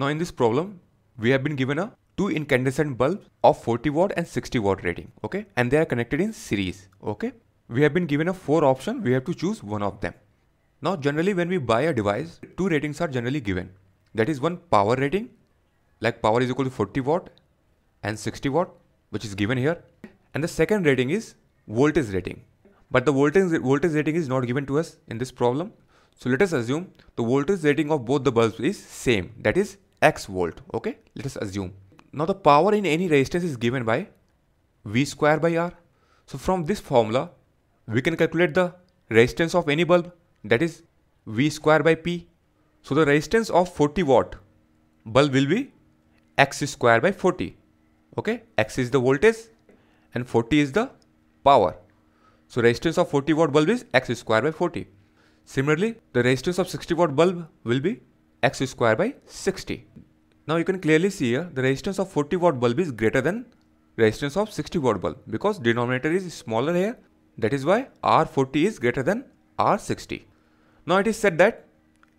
Now in this problem, we have been given a two incandescent bulbs of 40 watt and 60 watt rating. Okay. And they are connected in series. Okay. We have been given a four option. We have to choose one of them. Now generally when we buy a device, two ratings are generally given. That is one power rating like power is equal to 40 watt and 60 watt which is given here and the second rating is voltage rating but the voltage voltage rating is not given to us in this problem so let us assume the voltage rating of both the bulbs is same that is x volt okay let us assume now the power in any resistance is given by v square by r so from this formula we can calculate the resistance of any bulb that is v square by p so the resistance of 40 watt bulb will be x square by 40 okay x is the voltage and 40 is the power so resistance of 40 watt bulb is x square by 40 similarly the resistance of 60 watt bulb will be x square by 60. Now you can clearly see here the resistance of 40 watt bulb is greater than resistance of 60 watt bulb because denominator is smaller here that is why R40 is greater than R60. Now it is said that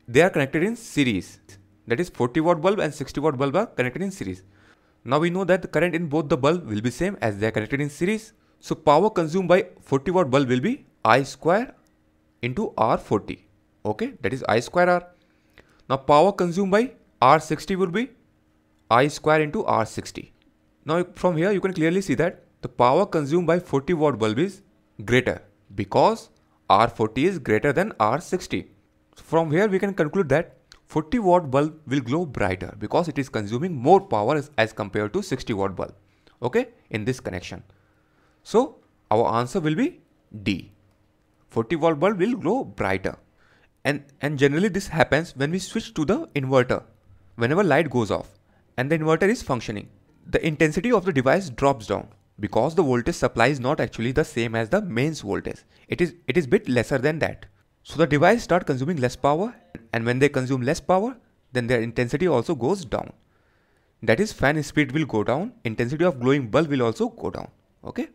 they are connected in series that is 40 watt bulb and 60 watt bulb are connected in series. Now we know that the current in both the bulb will be same as they are connected in series. So power consumed by 40 watt bulb will be I square into R40 okay that is I square R now power consumed by R60 would be I square into R60. Now from here you can clearly see that the power consumed by 40 watt bulb is greater because R40 is greater than R60. From here we can conclude that 40 watt bulb will glow brighter because it is consuming more power as, as compared to 60 watt bulb okay in this connection. So our answer will be D. 40 watt bulb will glow brighter and, and generally this happens when we switch to the inverter whenever light goes off and the inverter is functioning. The intensity of the device drops down because the voltage supply is not actually the same as the mains voltage. It is it is bit lesser than that. So the device start consuming less power and when they consume less power then their intensity also goes down. That is fan speed will go down, intensity of glowing bulb will also go down. Okay.